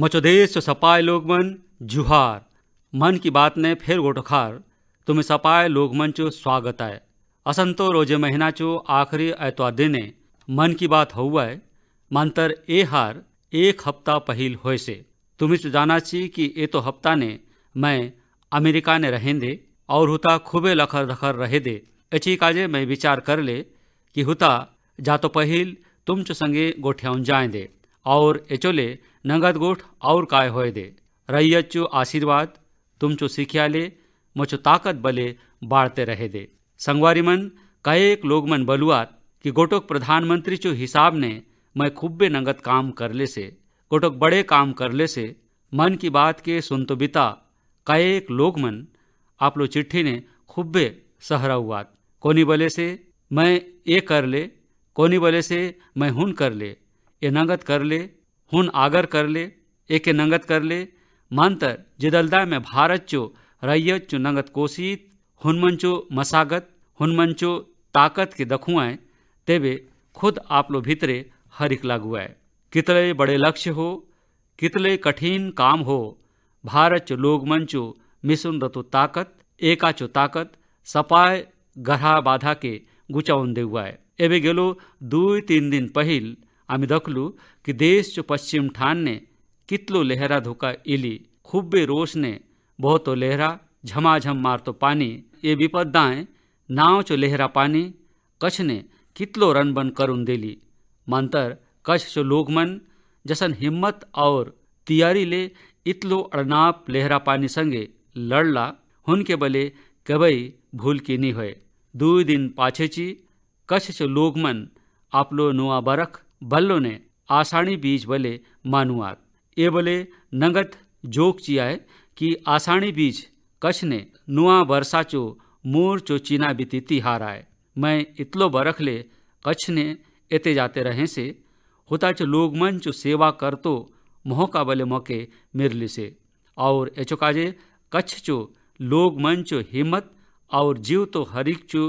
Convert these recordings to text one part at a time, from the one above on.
मचोदेश सपाय लोगमन जुहार मन की बात ने फिर गोटोखार तुम्हें सपाय चो स्वागत आहे असंतो रोजे महीना चो आखरी ऐतवा दिने मन की बात हो मंतर ए हार एक से पहिल तो जाना ची कि ए तो हफ्ता ने मैं अमेरिका ने रहें दे और हुता खूबे लखर दखर रहे दे अची काजे मैं विचार कर ले कि हुता जा पहल पहिल चो संगे गोठ्या जाए दे और एचोले नंगद गोठ और काय होए दे रैयचो आशीर्वाद तुमचो सीख्या मचो ताकत बले बाढ़ते रहे दे संगवारी मन एक लोग मन बलुआत कि गोटोक प्रधानमंत्री चो हिसाब ने मैं खुब्बे नंगत काम कर ले से गोटोक बड़े काम कर ले से मन की बात के सुन तो बिता एक लोग मन आप लो चिट्ठी ने खुब्बे सहरा हुआ कोनी बले से मैं ये कर ले कोनी बले से मैं हुन कर ले नंगत कर ले हुन आगर कर ले एक नंगत कर ले मंतर जिदलदाय में भारत चो रैयत चो नंगत हुन हुनमंचो मसागत हुनमंचो ताकत के दखुआ तेबे खुद आप लो भीतरे हरिक लागू है कितले बड़े लक्ष्य हो कितले कठिन काम हो भारत चो लोग मंचो मिसुन रतो ताकत एकाचो ताकत सपाय गढ़ा बाधा के गुचाउन दे हुआ है एबे गेलो दू तीन दिन पहल आम्ही की देश पश्चिम ठाणने कितलो लहरा धोका इली खुब्बे रोशने बहुतो लहरा झमाझम मारतो पानी ये विपदाएं चो लहरा पानी ने कितलो रणबन करून दिली मंतर चो लोकमन जसन हिम्मत और तैयारी ले इतलो अड़नाप लहरा पानी संगे लड़ला हुनके बले कबई भूल की नी होए दुई दिन पाछेची चो लोकमन आपलो नुआ बरख ने आषाणी बीज बले मानुआत ए बले नंगत जोक है कि आषाणी बीज कच्छ ने नुआ वर्षा चो मोर चो चीना बीती तिहार आए मैं इतलो बरख ले कच्छ ने एते जाते रहे से होता चो लोग मन चो सेवा करतो मोहका बले मौके मिरली से और एचो काजे कच्छ चो लोग मन चो हिम्मत और जीव तो हरिक चो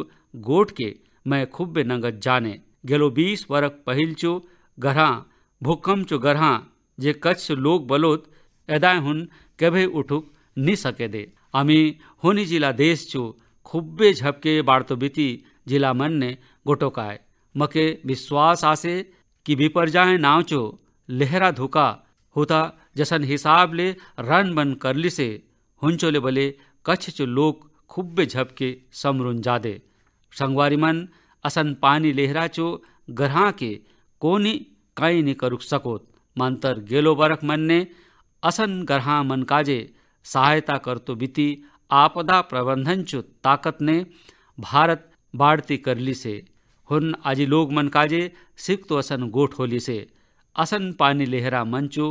गोट के मैं खुब्बे नंगत जाने गेलो बीस वर्ष पहलचो गढ़ा भूकंपचो गढ़ा जे कच्छ लोक बलोत एदाय हुन कभे उठुक नि सके दे आमी होनी जिला देश चो खूब्बे झपके बाढ़तो बीती जिला मन ने गोटोकाय मके विश्वास आसे कि विपर्जाय नाव चो लेहरा धोका होता जसन हिसाब ले रन बन कर ली से हुंचोले बले कच्छ चो लोक खूब्बे झपके समरुन जादे संगवारी मन असन पानी लेहराचो ग्रहा के कोनी कई नि करुक सकोत मंतर गेलो बरख मन ने असन ग्रहा मन काजे सहायता करतो बीती आपदा प्रबंधन चो ताकत ने भारत बाढ़ती करली से हुन आजी लोग मन काजे सिख तो असन गोठ होली से असन पानी लेहरा मंचो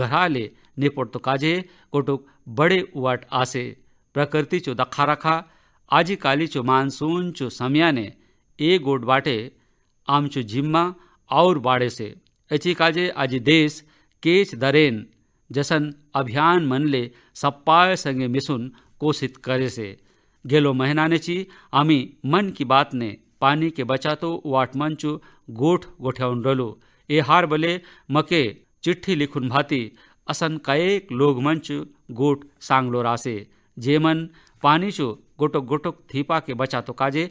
ग्रहा ले निपोट तो काजे गोटुक बड़े उवाट आसे प्रकृति चो दखा रखा आजी काली चो मानसून चो समिया ने ए गोट बाटे आमचो जिम्मा और बाड़े से अच्छी काजे आज देश केच दरेन जसन अभियान मनले सप्पाय संगे मिसुन कोशित करे से गेलो महीना ने ची आमी मन की बात ने पानी के बचा तो वाट मंचु गोठ गोठ्यान डलो ए हार बले मके चिट्ठी लिखुन भाती असन कएक लोग मंच गोट सांगलो रासे जेमन पानी પાની ગોટોક ગોટોક થીપાકે બચાતો કાજે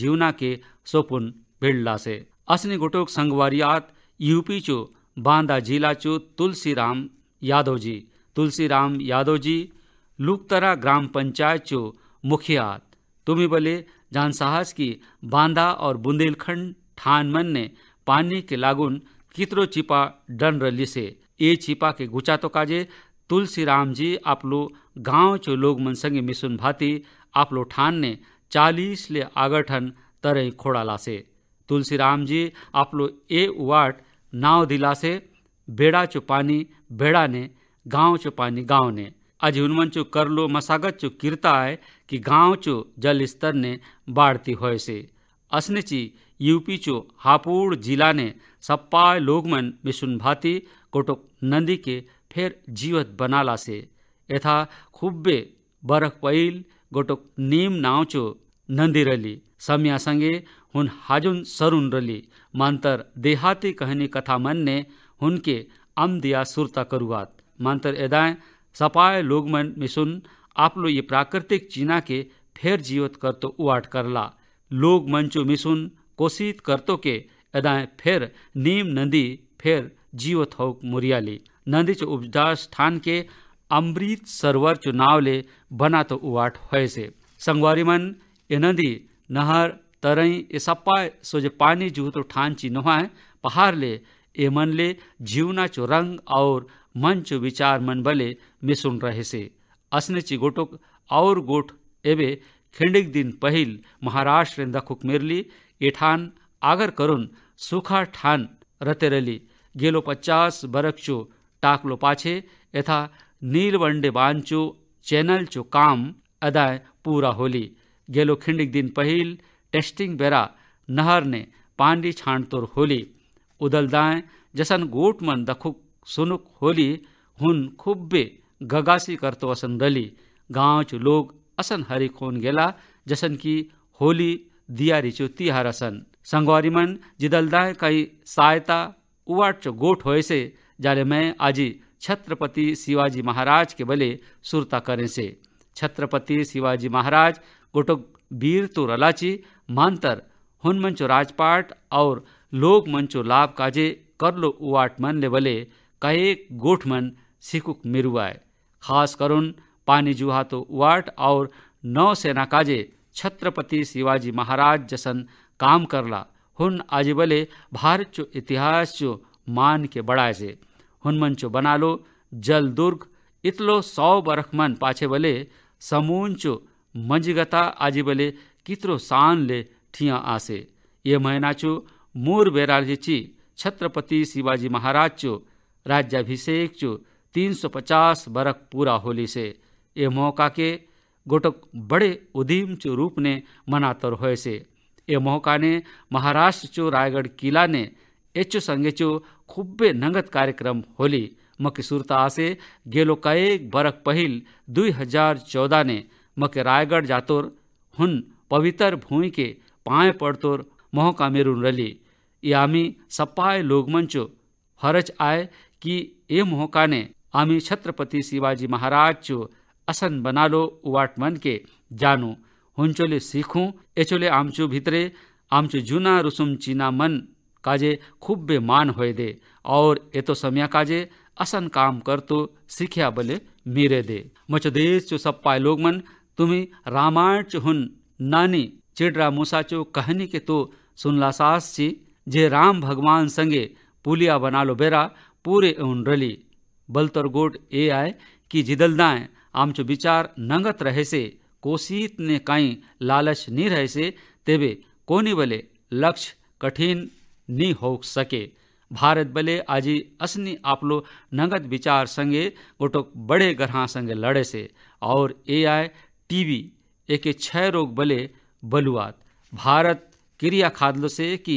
जीवना के सोपुन સોપુન से असनी गोटोक संगवारियात यूपी चो बांदा जिला चो राम यादव जी तुलसी राम यादव जी लुकतरा ग्राम पंचायत चो मुखिया तुम्हें बोले जान साहस की बांदा और बुंदेलखंड ठान मन ने पानी के लागुन कितरो चिपा डन रली से ए छिपा के गुचा तो काजे तुलसी राम जी आप लो गांव चो लोग मन संगे मिसुन आप आपलो ठान ने चालीस ले आगठन तर खोड़ा लासे तुलसीराम जी आपलो ए वाट नाव दिलासे बेड़ा चो पानी बेड़ा ने गांव चो पानी गांव ने आज हनुमन चो कर लो मसागत चो किरता है कि गांव चो जल स्तर ने बाढ़ती हो से ची यूपी चो हापुड़ जिला ने सप्पा लोगमन मिसुन भाती कोटो नदी के फिर जीवत बनाला से यथा खुब्बे बरख पैल गोटोक नीम नंदी रली नंदिरली संगे हुन हाजुन सरुन रली मांतर देहाती कहनी कथा मन्ने हुनके अम दिया सुरता करुआत मांतर एदाय सपाय लोग मन मिसुन आप लो ये प्राकृतिक चीना के फेर जीवत कर तो उआट करला लोग मंचो मिसुन कोशित करतो के एदाय फेर नीम नंदी फेर जीवत हो मुरियाली नंदी चो उपजा स्थान के अमृत सरोवर અમૃત સરોવર ચુનાવલે બનાતો ઉવાટ હોય છે સંગવારીમન એ નદી નહર તરઈ पानी जू तो ठान ची જૂતો पहाड़ ले પહાડલે मन ले जीवना चो रंग और मन चो विचार मन बले मिसुन रहे से असने ची गोटोक और गोठ एवे खिंडिक दिन पहिल महाराष्ट्र दखुक मेरली ये ठान आगर करुन सुखा ठान रतेरली गेलो पचास चो टाकलो पाछे यथा नीलवंडे बांचो चैनल चो काम अदाय पूरा होली गेलो खिंडिक दिन पहल टेस्टिंग बेरा नहर ने पांडी छाणतोर होली उदलदाएं जसन गोट मन दखुक सुनुक होली हुन खुब्बे गगासी करतो असन दली गाँव चु लोग असन हरी खोन गेला जसन की होली दिया रिचो तिहार असन संगवारी मन जिदलदाएं कई सहायता उवाट चो गोट होय से जाले मैं आजी छत्रपति शिवाजी महाराज के बले सुरता करें से छत्रपति शिवाजी महाराज गोटोक वीर तो रलाची मांतर हुन मंचो राजपाट और लोक मंचो लाभ काजे कर लो उवाट मन ले बले कहे गोठ मन सिकुक मिरुआए खास करुन पानी जुहा तो उवाट और नौसेना काजे छत्रपति शिवाजी महाराज जसन काम करला हुन बले भारत चो इतिहास चो मान के बड़ाए से हुनमंचो बनालो जलदुर्ग इतलो सौ बरखमन पाछे बले समूंचो मंजगता आजी बले कितरो सान ले ठिया आसे ये चो मूर बेरारजीची छत्रपति शिवाजी महाराज चो राज्याभिषेक चो 350 बरख पूरा होली से ये मौका के गोटक बड़े उदीम चो रूप ने मनातर हो से ये मौका ने महाराष्ट्र चो रायगढ़ किला ने एचो संगे चो खुब्बे नंगत कार्यक्रम होली मके सुरता आसे गेलो कएक बरक पहिल दुई हजार चौदह ने मके रायगढ़ जातोर हुन पवित्र भूमि के पाए पड़तोर मोह मेरुन रली ये आमी सपाए लोकमंचो हरच आए कि ए मोहका ने आमी छत्रपति शिवाजी महाराज चो असन बनालो उवाट मन के जानो हुंचोले सीखू एचोले आमचो भितरे आमचो जूना रुसुम चीना मन काजे खूब बेमान हो दे और ये तो समय काजे असन काम कर तो सीख्या बले मेरे दे मच देश चो सब पाए लोग मन तुम्हें रामायण चो हुन नानी चिडरा मूसा चो कहनी के तो सुनला सास ची जे राम भगवान संगे पुलिया बना लो बेरा पूरे उन रली बलतर गोट ए आए कि जिदलदाएं आमचो विचार नंगत रहे से कोसीत ने काई लालच नहीं रहे से तेबे कोनी बले लक्ष्य कठिन हो सके भारत बले ભલે असनी आप लोग नगद विचार संगे गोटोक बड़े ग्रह संगे लड़े से और ए एआई टीबी एक क्षय रोग बले बलुआत भारत क्रिया खादलो से कि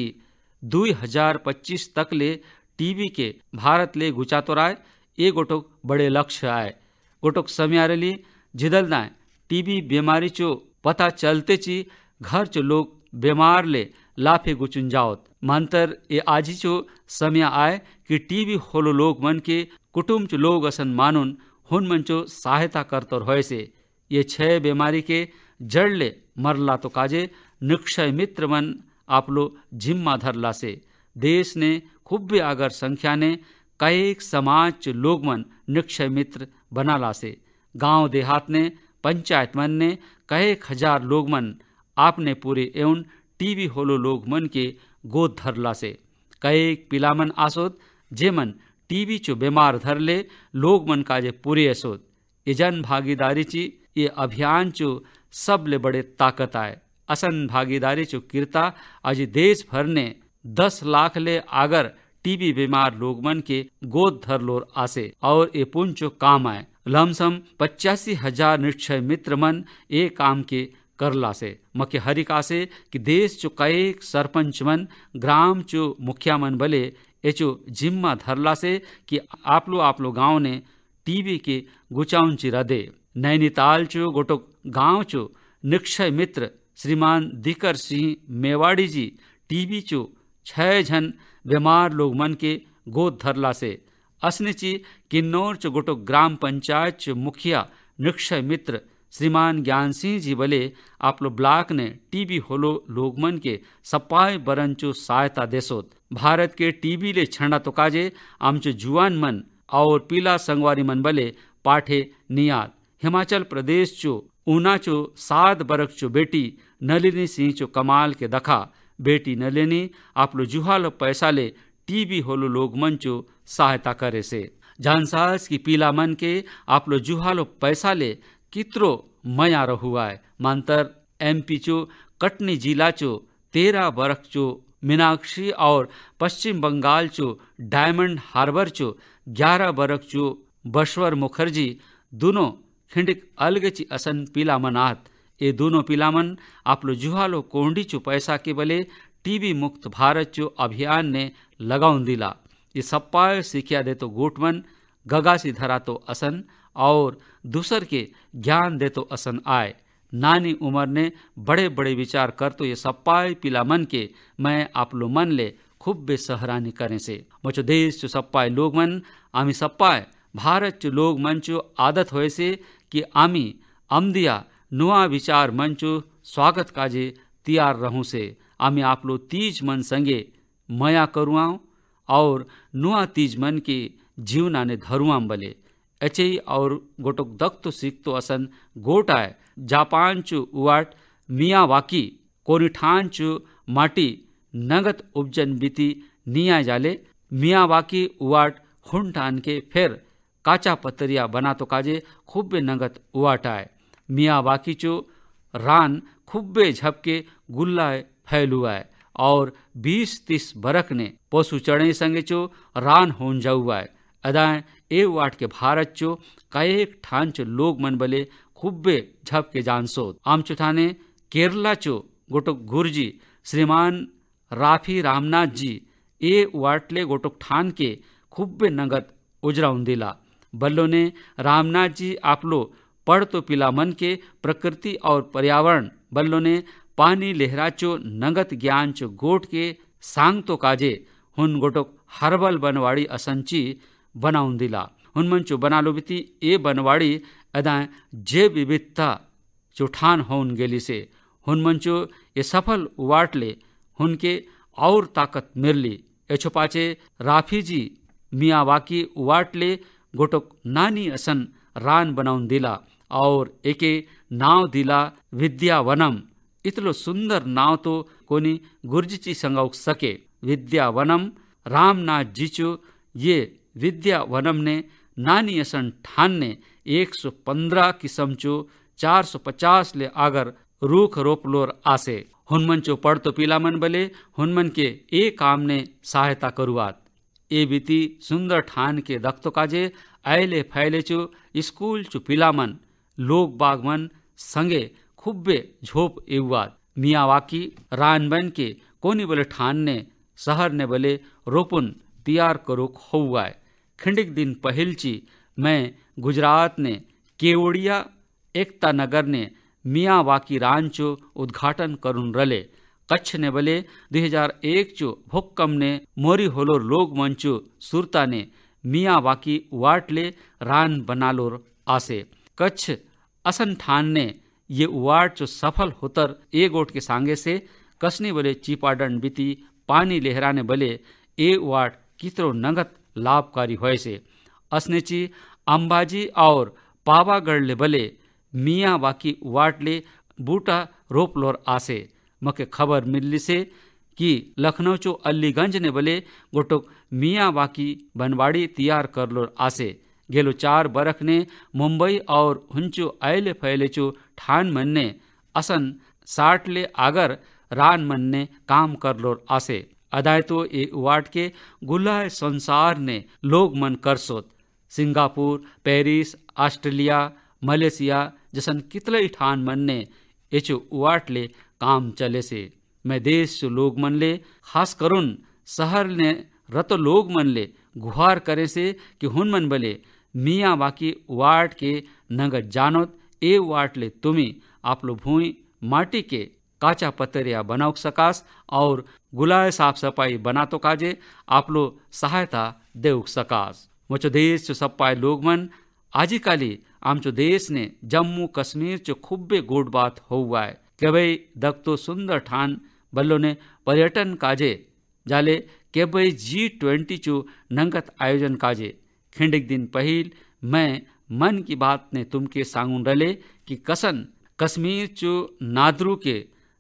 2025 तक ले टीबी के भारत ले तो राय ए गोटोक बड़े लक्ष्य आए गोटोक समय लिए जिदल नाय टीबी बीमारी चो पता चलते ची घर चो लोग बीमार ले लाफे गुचुन जाओत आज ए चो समय आए की टीवी होलो लोग मन के चो लोग असन मानुन हुन मन चो सहायता करतर से ये छह बीमारी के जड़ ले मरला तो काजे निक्षय मित्र मन आप लो जिम्मा धरला से देश ने खूब आगर संख्या ने कई समाज लोग मन निक्षय मित्र बनाला से गांव देहात ने पंचायत मन ने कई हजार लोग मन आपने पूरे एवं टीवी होलो लोग मन के गोद कई कईक पिलामन आसोत जेमन टीबी चो बीमार धरले लोग मन जे पूरे असोत इजन भागीदारी ची ये अभियान चो सबले बड़े ताकत आए असन भागीदारी चो किरता आज देश भर ने दस लाख ले आगर टीबी बीमार लोग मन के गोद धर लोर आसे और ये पुन चो काम आए लमसम पचासी हजार निश्चय मित्र मन ये काम के करला से मके हरिका से कि देश जो कएक सरपंच मन ग्राम जो मुखिया मन भले एचो जिम्मा धरला से कि आपलो आपलो गांव ने टीबी के गुचाउन रदे नैनीताल चो गोटो गांव चो निक्षय मित्र श्रीमान दिकर सिंह मेवाड़ी जी टीबी चो छह झन बीमार लोग मन के गोद धरला से असनिची किन्नौर चो गोटो ग्राम पंचायत चो मुखिया निक्षय मित्र श्रीमान ज्ञान सिंह जी बले आपलो ब्लाक ने टीबी होलो लोगमन के सपाय बरंचो सहायता देसोत भारत के टीबी ले छंडा तो काजे आमचो जुआन मन और पीला संगवारी मन बले पाठे नियात हिमाचल प्रदेश चो ऊना चो सात बरक चो बेटी नलिनी सिंह चो कमाल के दखा बेटी नलिनी आपलो जुहाल पैसा ले टीबी होलो मन चो सहायता करे से जानसास की पीला मन के आपलो जुहालो पैसा ले कित्रो मयारो हुआय मंतर एम चो कटनी जिला चो तेरा बरख चो मीनाक्षी और पश्चिम बंगाल चो डायमंड हार्बर चो ग्यारह बरख चो बश्वर मुखर्जी दोनों खिंडिक अलगची असन आत ये दोनों पिलामन आपलो जुहालो कोंडी चो पैसा के बले टीबी मुक्त भारत चो अभियान ने लगाउन दिला ये सप्पाय सिखिया दे तो गोटमन गगासी धरा तो असन और दूसर के ज्ञान दे तो असन आए नानी उम्र ने बड़े बड़े विचार कर तो ये सप्पाई पिला मन के मैं आप लो मन ले खूब बेसहरानी करें से मचो देश चो सप्पाय लोग मन आमी सप्पाय भारत चो लोग मन चो आदत होए से कि आमी अमदिया नुआ विचार मन चो स्वागत काजे तैयार रहूं से आमी आप लो तीज मन संगे मया करुआ और नुआ तीज मन के जीवना ने धरुआम बले एचई और गोटोक सीख तो असन गोटाय जापानचु उवाट मियावाकी कोनिठानचु माटी नगत उपजन बीति निया जाले वाकी उवाट हुनठान के फेर काचा पतरिया बना तो काजे खुब्बे नगत वाकी चो रान खुब्बे झपके गुल्लाय फैलुआय और 20-30 बरक ने पशु चढ़े संगे चो रान होन जाऊआय अदाएं ए वाट के भारत चो कयेक ठान चो लोग मन बले खुब्बे झप के जानसोद आम चुठाने केरला चो गोटोक गुरजी श्रीमान राफी रामनाथ जी ए वाटले गोटोक ठान के खुब्बे नंगत उजराउन दिला बल्लो ने रामनाथ जी आपलो पढ़ तो पिला मन के प्रकृति और पर्यावरण बल्लो ने पानी लेहरा चो नगत ज्ञान चो गोट के सांग तो काजे हुन गोटोक हर्बल बनवाड़ी असंची बनाऊंदिला हुनमंचु बनालोबिती ए बनवाड़ी अदाय जे विविधता चुठान होन गेली से हुनमंचु ये सफल वाटले हुनके और ताकत मिरली एछो पाचे राफीजी मियावाकी वाटले गोटोक नानी असन रान बनाउन दिला और एके नाव दिला विद्यावनम इतलो सुंदर नाव तो कोनी गुर्जीची संगाउक सके विद्यावनम रामनाथ जीचो ये वनम ने नानी असन ठान ने एक सौ पंद्रह किसम चो चार सौ पचास ले आगर रूख रोपलोर आसे हुनमन चो पढ़ तो पीला मन बले हुनमन के ए काम ने सहायता करुआत ए बीती सुंदर ठान के दख्तो काजे आयले फैले चो स्कूल चु पीला मन लोग बाग मन संगे खुब्बे झोप एवुआत मियावाकी रानबन के कोनी बले ठान ने शहर ने बले रोपुन तैयार करूक होवाय खिंडिक दिन पहलची मैं गुजरात ने केवड़िया एकता नगर ने मियाँ वाकी रांचो उद्घाटन करुन रले कच्छ ने बले 2001 चो भुक्कम ने मोरी होलोर लोग मंचो सुरता ने मियाँ वाकी वाटले रान बनालोर आसे कच्छ असन ठान ने ये वाट चो सफल होतर ए गोट के सांगे से कसनी बले चीपाडन बीती पानी लहराने बले ए वाट कितरो नगत लाभकारी से अस्नेची अंबाजी और ले बले मियाँ वाकी वाटले बूटा रोपलोर आसे मके खबर मिलली से कि लखनऊ चो अलीगंज ने बले गोटोक मियाँ वाकी बनवाड़ी तैयार कर लोर आसे गेलो चार बरख ने मुंबई और हुंचो आयले फैले चो ठान मन ने असन साठ ले आगर रान मन ने काम लोर आसे अदायतो ए वार्ड के गुलाह संसार ने लोग मन कर सोत सिंगापुर पेरिस ऑस्ट्रेलिया मलेशिया जसन कितले ठान मन ने एचो वार्ड ले काम चले से मैं देश लोग मन ले खास करुन शहर ने रत लोग मन ले गुहार करे से कि हुन मन बले मियाँ बाकी वार्ड के नगर जानोत ए वाट ले तुम्हें आप लोग भूई माटी के काचा पतरिया बनाउक सकास और गुलाय साफ सफाई बना तो काजे आप लोग सहायता देऊक सकास म्हजो देश सपाय लोग मन आजी काली आमचो देश ने जम्मू कश्मीर चो खुब्बे गोड बात होऊ आहे केबई दगतो सुंदर ठान बल्लो ने पर्यटन काजे जाले भाई जी ट्वेंटी चो नंगत आयोजन काजे खिंडिक दिन पहल मैं मन की बात ने तुमके सांगून रले कि कसन कश्मीर चो नादरू के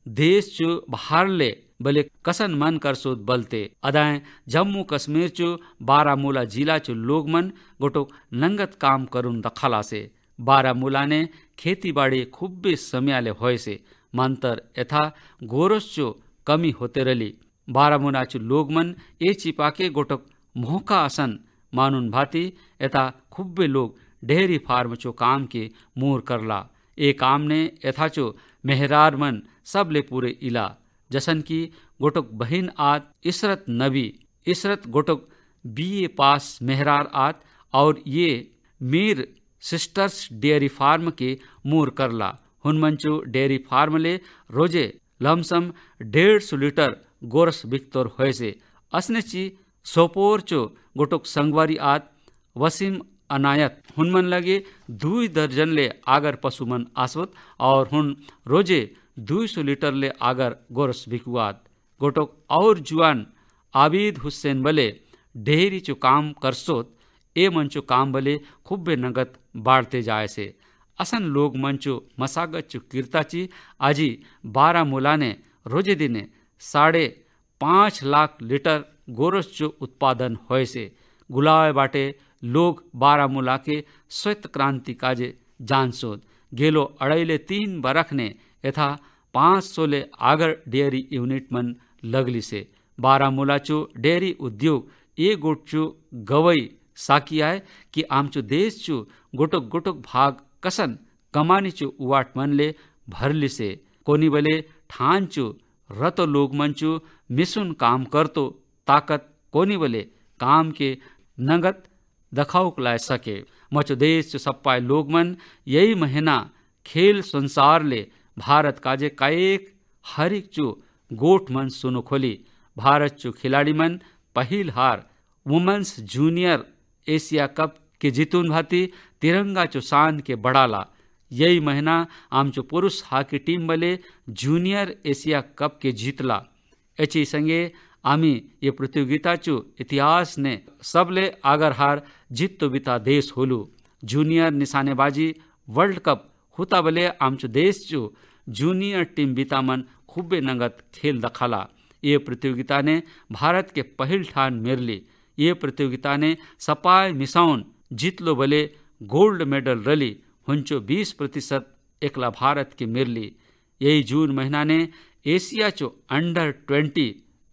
देश चु बहारले बले कसन मन कर सुद बलते अदाय जम्मू कश्मीर चु बारामूला जिला चु लोग मन गोटो नंगत काम करुन दखला से बारामूला ने खेती बाड़ी खूब समयाले होए से मंतर यथा गोरस चु कमी होते रली बारामूला चु लोग मन ए चिपाके गोटक मोहका आसन मानुन भाती यथा खूब्बे लोग डेयरी फार्म चो काम के मोर करला ए काम ने यथाचो मेहरार मन सबले पूरे इला जसन की गोटुक बहिन आत इसरत नबी इसरत गोटुक बी ए पास मेहरार आत और ये मीर सिस्टर्स डेयरी फार्म के मूर करला हुन डेयरी फार्म ले रोजे लमसम डेढ़ सौ लीटर गोरस बिकतोर होए से ची सोपोर चो गोटुक संगवारी आत वसीम अनायत हुनमन लगे दुई दर्जन ले आगर पशु मन आसवत और हुन रोजे दुई लीटर लीटरले आगर गोरस बिकुआत गोटोक और जुआन आबिद हुसैन बले ढेरी चु काम करसोत ए मंचो काम बले खुब्बे नगत बाढ़ते जाए से असन लोग मंचो मसागत चो कीर्ताची आजी बारह ने रोजे दिने साढ़े पाँच लाख लीटर गोरस जो उत्पादन होए से गुलाय बाटे लोग बारामूला के श्वेत क्रांति काजे जानसोत गेलो अड़ैले तीन बरख ने यथा પાંચ સોલે આગળ ડેરી યુનિટમાં चो डेयरी उद्योग ઉદ્યોગ गोट चो गवई साकियाय की आमचो चो गोटक गोटक भाग कसन चो उवाट भरली से कोनी बले चो रत चो मिसुन काम करतो ताकत कोनी बले काम के नगत दखाउक लाय सके मचो देशचू लोग मन यही महीना खेल संसार ले भारत काजे कायेक हरिक चु गोठ मन सुनु खोली भारत चु खिलाड़ी मन पहल हार वुमेन्स जूनियर एशिया कप के जीतून भांति तिरंगा चु शान के बड़ाला यही महीना आमचो पुरुष हॉकी टीम बले जूनियर एशिया कप के जीतला एची संगे आमी ये प्रतियोगिता चु इतिहास ने सबले आगर हार जीत तो बिता देश होलू जूनियर निशानेबाजी वर्ल्ड कप हुता बले आमचो देश जो जूनियर टीम बितामन खूबे नंगत खेल दखाला ये प्रतियोगिता ने भारत के पहल ठान मेरली ये प्रतियोगिता ने सपाय मिसाउन जीतलो बले गोल्ड मेडल रली हुंचो 20 प्रतिशत एकला भारत के मेरली यही जून महीना ने एशिया चो अंडर ट्वेंटी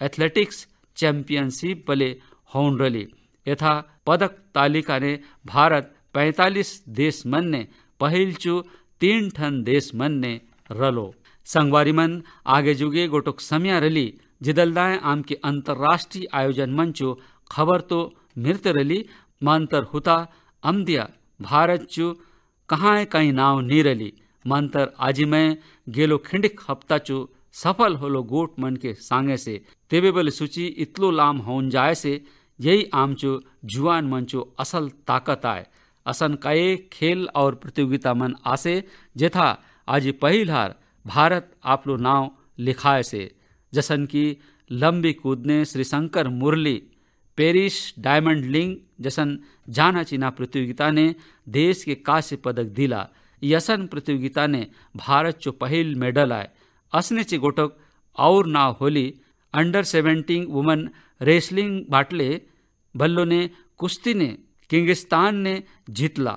एथलेटिक्स चैंपियनशिप बले होन रली यथा पदक तालिका ने भारत 45 देश मन ने पहल चो तीन ठन देश मन ने रलो संगवारी मन आगे जुगे गोटोक समिया रली जिदलदाएं आम के अंतर्राष्ट्रीय आयोजन मंचो खबर तो मृत रली मंतर हुता अमदिया भारत चु कहाँ कहीं नाव नी रली मंतर आज मैं गेलो खिंडिक हफ्ता चु सफल होलो गोट मन के सांगे से तेबे बल सूची इतलो लाम होन जाए से यही आमचो जुआन मंचो असल ताकत आए असन खेल प्रतियोगिता मन आसे जेथा आज पहल हार भारत आप लोग नाव લિખાય से जसन की लंबी कूदने Sreeshankar Murali Paris Diamond league जसन जाना चीना प्रतियोगिता ने देश के कांस्य पदक दिला यसन प्रतियोगिता ने भारत चो पहल मेडल आए असने ची गोटक और नाव होली अंडर सेवेंटीन वुमन रेसलिंग बाटले भल्लो ने कुश्ती ने किंगिस्तान ने जीतला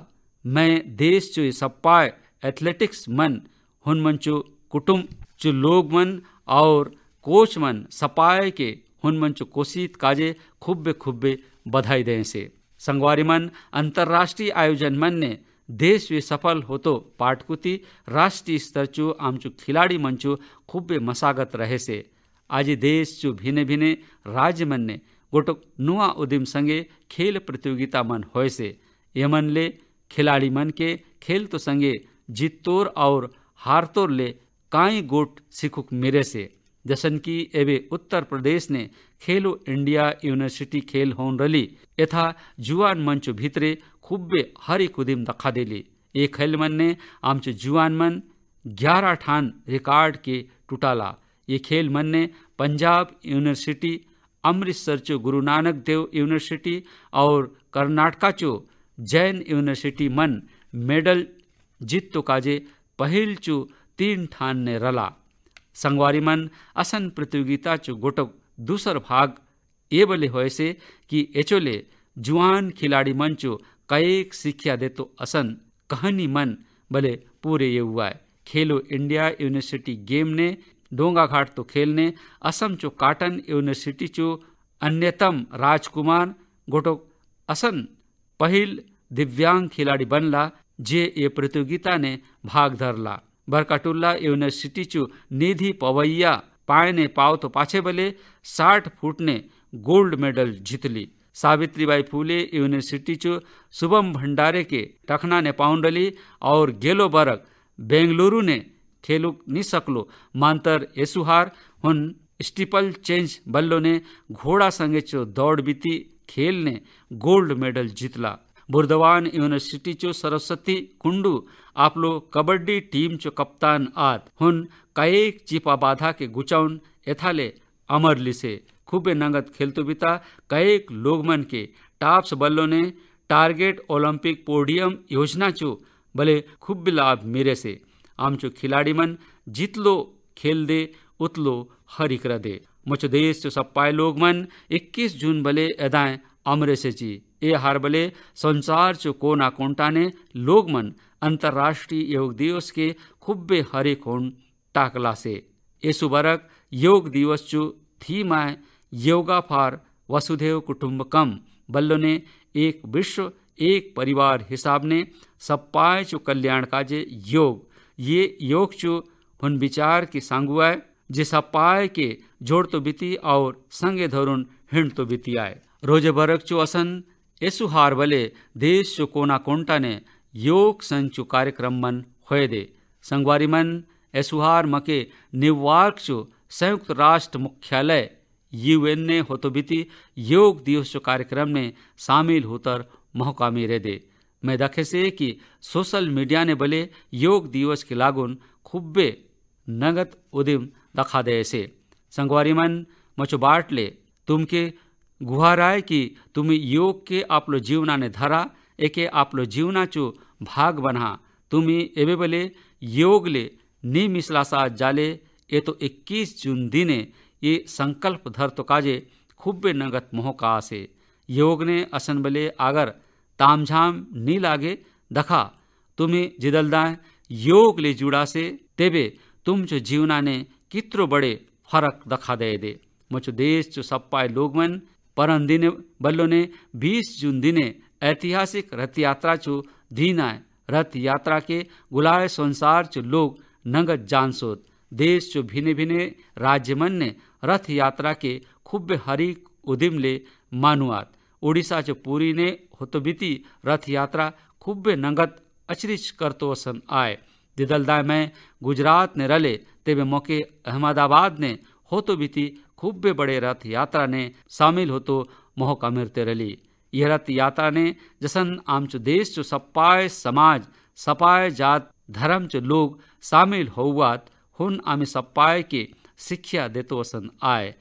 मैं देश चु सप्पाय एथलेटिक्स मन हुन मन चो कुटुंब जो लोग मन और कोच मन सपाय के हुन मन चो कोशित काजे खुब्बे खुब्बे बधाई दें से संगवारी मन अंतर्राष्ट्रीय आयोजन मन ने देश वे सफल तो पाठकुति राष्ट्रीय स्तर चो आमचो खिलाड़ी मन चो खुब्बे मसागत रहे से आज देश चो भिने भिने राज्य मन ने गोट नुआ उदिम संगे खेल प्रतियोगिता मन होय से यमन ले खिलाड़ी मन के खेल तो संगे जीतोर और हारतोर ले काई गोट सिखुक मेरे से जसन की एवे उत्तर प्रदेश ने खेलो इंडिया यूनिवर्सिटी खेल होन रली यथा जुआन मंच भितरे खुब्बे हरी कुदिम दखा देली ये खेल मन ने आमच जुआन मन ग्यारह ठान रिकॉर्ड के टूटाला ये खेल मन ने पंजाब यूनिवर्सिटी अमृतसर चो गुरु नानक देव यूनिवर्सिटी और कर्नाटका चो जैन यूनिवर्सिटी मन मेडल जीत तो काजे पहल चो तीन ठान ने रला संगवारी मन असन प्रतियोगिता चो गोटक दूसर भाग ये बले हो से कि एचोले जुआन खिलाड़ी मन चो कईक शिक्षा तो असन कहनी मन बले पूरे ये हुआ है खेलो इंडिया यूनिवर्सिटी गेम ने डोंगाघाट तो खेलने असम चो काटन यूनिवर्सिटी चो अन्यतम राजकुमार गोटो असन पहल दिव्यांग खिलाड़ी बनला जे ये प्रतियोगिता ने भाग धरला बरकाटुल्ला यूनिवर्सिटी चु निधि पवैया पाए ने पाव तो पाछे बले साठ फुट ने गोल्ड मेडल जीतली सावित्रीबाई फूले यूनिवर्सिटी चु शुभम भंडारे के टखना ने पाउंडली और गेलो बरक बेंगलुरु ने ખેલુક ની શકલો માનતર એસુહાર हुन स्टीपल चेंज बल्लो ने घोड़ा चो दौड़ बीती खेल ने गोल्ड मेडल जीतला बुर्दवान यूनिवर्सिटी चो सरस्वती कुंडू आपलो कबड्डी टीम चो कप्तान आद हुन कायेक चिपा बाधा के गुचाउन एथाले अमरली से खूबे नंगत खेलतु बिता कयेक लोगमन के टाप्स बल्लो ने टारगेट ओलंपिक पोडियम योजना चो भले खूब लाभ मिले से आमचो खिलाडी मन जितलो खेल दे उतलो हर इकरा दे मुचो देशच्यो सप्पाय लोग मन 21 जून भले से ची ए हार भले संसारच्यो कोना कोणटाने लोग मन अंतर्राष्ट्रीय योग दिवस के खुब्बे हरे कोण टाकला से ए सुबरक योग दिवस चो थीम आय योगा फार वसुधेव कम बल्लो ने एक विश्व एक परिवार हिसाब ने सप्पाए चो कल्याण काजे योग ये योग चु हुन विचार की सांगुआ जिसा पाए के जोड़ तो बीती और संगे धरुन हिण तो बीती आए रोजे बरक चु असन ऐसु हार बले देश चु कोना कोंटा ने योग संचु कार्यक्रम मन होए दे संगवारी मन एसुहार मके न्यूयॉर्क चु संयुक्त राष्ट्र मुख्यालय यूएन ने बीती योग दिवस कार्यक्रम में शामिल होकर मौका मेरे दे मैं મેદાખેસે કે સોશલ મીડિયાને ભલે યોગ દિવસ કે લાગુન ખુબ્બે નગત ઉદિમ દખા દેશે संगवारी मन मचो बाट ले तुम के गुहाराय कि तुम योग के आप जीवना ने धरा एक आप जीवना चो भाग बना तुम एवे बले योग ले नी जाले ये तो 21 जून दिने ये संकल्प धर तो काजे खुब्बे नगत मोह का से योग ने असन बले आगर दखा तुम्हें લાગે योग ले जुड़ा से तेबे तुम તુમ जीवना ने कितरो बड़े फरक दखा दे दे मचो देश जो सप्पाय लोगमन परन दिन बल्लो ने बीस जून दिने ऐतिहासिक रथ यात्रा चो धीन रथ यात्रा के गुलाय संसार चो लोग नगद जानसोत देश चो भिने भिने राज्य मन ने रथ यात्रा के खूब हरी उदिम ले मानुआत ओडिशा ओडिसाचे ने होतबीती रथ यात्रा खुब्बे नंगत अचरीज करतो वसन आए दिदलदाय में गुजरात ने रले तेवे मौके अहमदाबाद ने होतो बीती बड़े रथ यात्रा ने शामिल होतो मोहका मिरते रली यह रथ यात्रा ने जसन आम चो देश चो सपाय समाज सपाय जात धर्म चो लोग शामिल हो हुन आमी सपाय के शिक्षा देतो वसन आए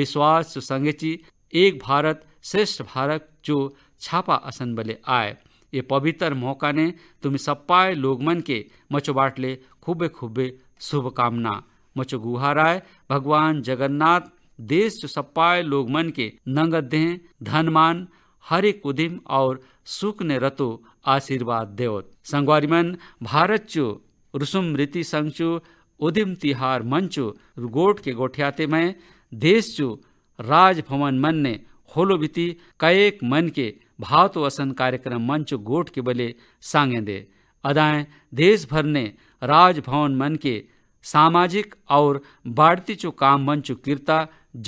विश्वास संगेची एक भारत श्रेष्ठ भारत जो छापा असन बले आए ये पवित्र मौका ने तुम्हें सप्पाए लोग मन के मचो बाटले खूबे खूबे शुभकामना मचो गुहाराय भगवान जगन्नाथ देश जो सप्पाए लोग मन के नंगत दे धनमान हरे कुदिम और सुख ने रतो आशीर्वाद देवत संगवारी मन भारत चो रुसुम रीति संचु उदिम तिहार मंचो गोट के गोठियाते में देश चो राजभवन मन ने होलो होलोभिति कएक मन के भावत वसन कार्यक्रम मंच गोट के बले सांगे दे अदाएं देश भर ने राजभवन मन के सामाजिक और बाढ़ती चो काम मंचु कीर्ता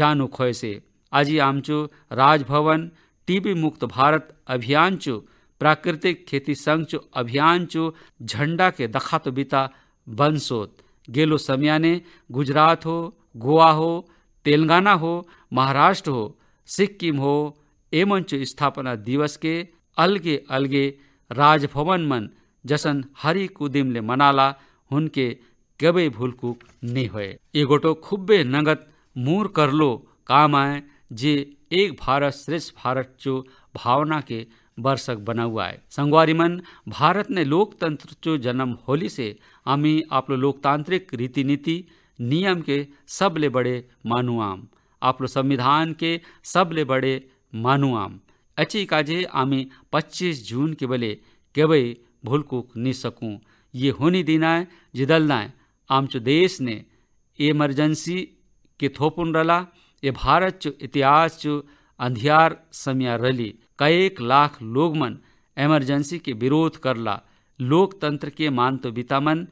जानु खोए से आजी आमचु राजभवन टीबी मुक्त भारत अभियान चु प्राकृतिक खेती संघ चु अभियान चु झंडा के दखा तो बीता गेलो समिया ने गुजरात हो गोवा हो तेलंगाना हो महाराष्ट्र हो सिक्किम हो एमंच स्थापना दिवस के अलगे अलगे राजभवन मन जसन हरि कुदिमले मनाला हुनके कबे भूलकुक नहीं हो ये गोटो खुब्बे नगद मूर करलो काम आए जे एक भारत श्रेष्ठ भारत चो भावना के वर्षक बना हुआ है संगवारी मन भारत ने लोकतंत्र चो जन्म होली से आमी आप लोकतांत्रिक रीति नीति नियम के सबले बड़े मानुआम आप संविधान के सबले बड़े मानुआम अची काजे आमी पच्चीस जून के बले केवे भूलकूक ભૂલકૂક सकूँ ये होनी देना है जिदलना है आम देश ने इमरजेंसी के थोपुन रला ये भारत चो इतिहास चो अंधियार समिया रली एक लाख लोग मन इमरजेंसी के विरोध करला लोकतंत्र के मान तो बीतामन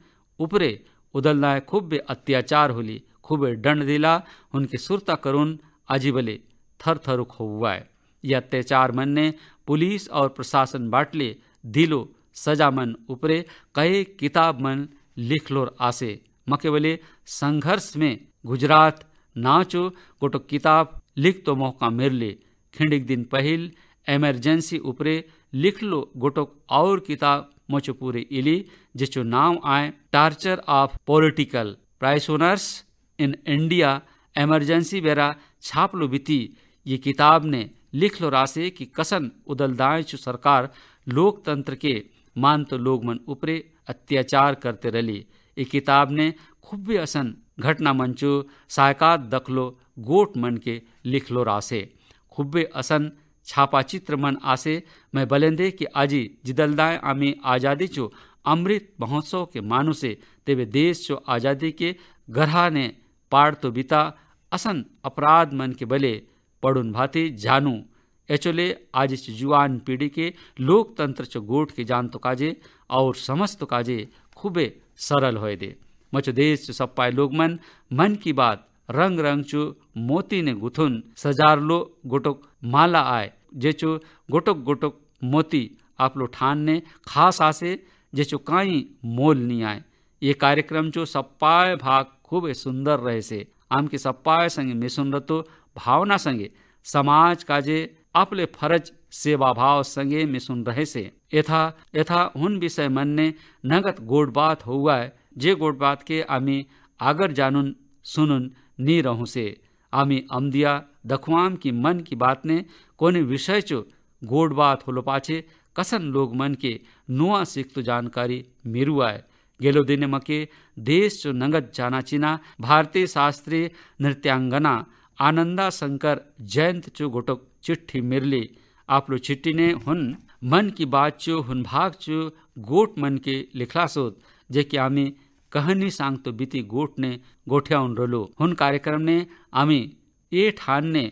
उपरे उदलना है खूब अत्याचार होली खूब दंड दिला उनकी सुरता करुण अजीबले थर थर खो हुआ है यह अत्याचार मन ने पुलिस और प्रशासन बाटले दिलो सजा मन उपरे कई किताब मन लिखलोर आसे मके बोले संघर्ष में गुजरात नाचो गोटो किताब लिख तो मौका मिरले खिंडिक दिन पहल एमरजेंसी उपरे लिख लो गोटो और किताब मोचो पूरे इली जिचो नाम आए torture of political prisoners in India emergency बेरा छाप लो बीती ये किताब ने लिख लो रासे कि कसन उदलदायचु सरकार लोकतंत्र के मान तो लोग मन उपरे अत्याचार करते रली ये किताब ने खुब्बे असन घटना मंचो सायकार दखलो गोट मन के लिख लो रासे खुब्बे असन छापा चित्र मन आसे मैं बलेंदे कि आजी जिदलदाय आमी आज़ादी चो अमृत महोत्सव के मानुसे से तेवे देश चो आज़ादी के गरहा ने पाड़ तो बीता असन अपराध मन के बले पड़ुन भाते जानू एचोले आज इस जुआन पीढ़ी के लोकतंत्र च गोट के जान तो काजे और समझ तो काजे खूबे सरल होए दे मचो देश च सब पाए लोग मन मन की बात रंग रंग चु मोती ने गुथुन सजार लो गोटोक माला आए जे चो गोटोक गोटोक मोती आप लो ठान ने खास आसे जे चो काई मोल नहीं आए ये कार्यक्रम चो सप्पाय भाग खूब सुंदर रहे से आम के सप्पा संगे मिशुन रतो भावना संगे समाज का जे अपले फरज सेवा भाव संगे मिशुन रहे से यथा यथा उन विषय मन ने नगत गोड बात हुआ है जे गोड बात के आमी आगर जानुन सुनुन नी रहू से आमी अमदिया दखवाम की मन की बात ने कोने विषय चो गोड बात होलो पाछे कसन लोग मन के नुआ सीख तो जानकारी मिरुआ है गेलो दिन मके देश चो जो जाना जानाचिना भारतीय शास्त्रीय नृत्यांगना आनंदा शंकर जयंत चो गोटोक चिट्ठी मिरली आपलो चिट्ठी ने हुन मन की बात चो हुन भाग चो गोट मन के लिखला सोत जे कि आमी कहनी सांग तो बीती गोट ने गोठिया उन रोलो हुन कार्यक्रम ने आमी ए ठान ने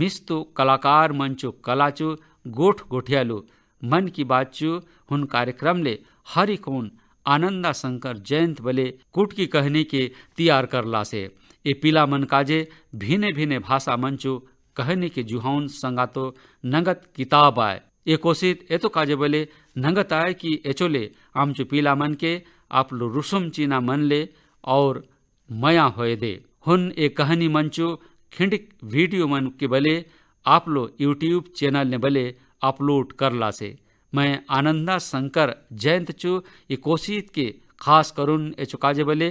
मिस तो कलाकार मन चो कला चो गोठ गोठिया लो मन की बात चो हुन कार्यक्रम ले हरी कौन आनंदा शंकर जयंत बले कुट की कहने के तैयार करला से ए पीला मन काजे भिने भिने भाषा मंचो कहने के जुहाउन संगातो नंगत किताब आए ए कोशित तो काजे बले नगत आए कि एचोले आमचो पीला मन के आप लो रुसुम चीना मन ले और मया होए दे हुन ए कहनी मंचो खिंडिक वीडियो मन के बले आप लो यूट्यूब चैनल ने बले अपलोड ला से मैं आनंदा शंकर जयंत ये कोशिश के खास करून एचुकाजे बले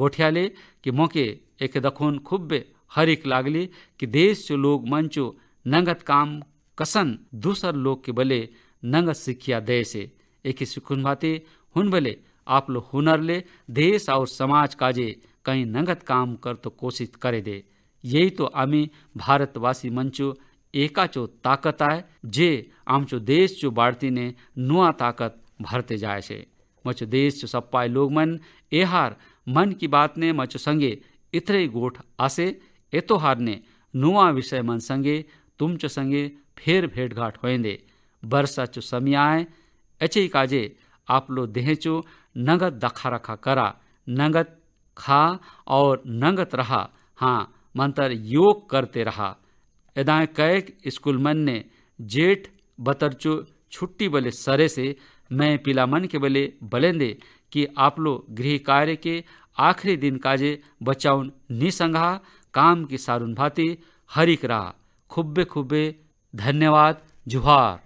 गोठियाले कि मौके एक दखोन खुब्बे हरिक लागले कि देश चु लोग मन चु नंगत काम कसन दूसर लोग के बले नंगत सिखिया दे से एक ही सिखुन भाते हुन बले आप लोग हुनर ले देश और समाज काजे कहीं नंगत काम कर तो कोशिश करे दे यही तो आमी भारतवासी मंचो ताकत તાકાત जे आमचो देश चो बाढ़ती ने नुआ ताकत भरते जाए से मचो देश जो सप्पाय लोग मन एहार मन की बात ने मचो संगे इतरे गोठ आसे एतो हार ने नुआ विषय मन संगे तुम चो संगे फेर भेंट घाट हो बरसा चो समय आए अचे काजे आप लो देह चो नगद दखा रखा करा नगद खा और नगत रहा हाँ मंत्र योग करते रहा एदाएं कैक स्कूलमन ने जेठ बतरचो छुट्टी बले सरे से मैं मन के बले बलेंदे कि आप लोग गृह कार्य के आखिरी दिन काजे बचाउन निसंघा काम की सारुन भाती हरिक रहा खुब्बे खुब्बे धन्यवाद जुहार